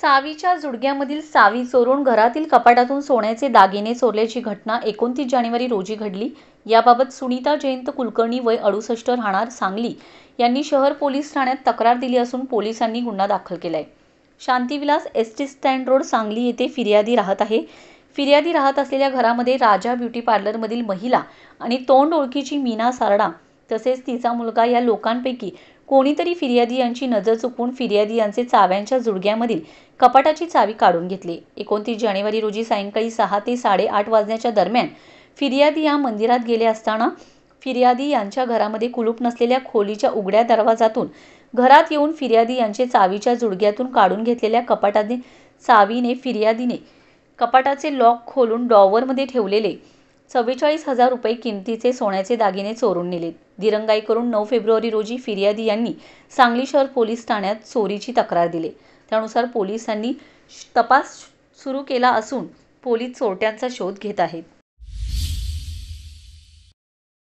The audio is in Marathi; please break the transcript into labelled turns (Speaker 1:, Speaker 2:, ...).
Speaker 1: सावीच्या जुडग्यामधील सावी चोरून घरातील कपाटातून सोन्याचे दागिने चोरल्याची घटना एकोणतीस जानेवारी रोजी घडली याबाबत सुनीता जयंत कुलकर्णी वय अडुसष्ट राहणार सांगली यांनी शहर पोलीस ठाण्यात तक्रार दिली असून पोलिसांनी गुन्हा दाखल केलाय Shantivilas S T stand road Sangli येथे फिर्यादी राहत आहे फिर्यादी राहत असलेल्या घरामध्ये राजा ब्युटी पार्लरमधील महिला आणि तोंड ओळखीची मीना सारडा तसेच तिचा मुलगा या लोकांपैकी कोणीतरी फिर्यादी यांची नजर चुकून फिर्यादी यांचे चाव्यांच्या जुडग्यामधील कपाटाची चावी काढून घेतली एकोणतीस जानेवारी रोजी सायंकाळी सहा ते साडेआठ वाजण्याच्या दरम्यान फिर्यादी या मंदिरात गेले असताना फिर्यादी यांच्या घरामध्ये कुलूप नसलेल्या खोलीच्या उघड्या दरवाजातून घरात येऊन फिर्यादी यांचे चावीच्या जुडग्यातून काढून घेतलेल्या कपाटाने चावीने फिर्यादीने कपाटाचे लॉक खोलून डॉवरमध्ये ठेवलेले चव्वेचाळीस हजार रुपये किमतीचे सोन्याचे दागिने चोरून नेलेत दिरंगाई करून नऊ फेब्रुवारी रोजी फिर्यादी यांनी सांगली शहर पोलीस ठाण्यात चोरीची तक्रार दिली त्यानुसार पोलिसांनी तपास सुरू केला असून पोलीस चोरट्यांचा शोध घेत आहेत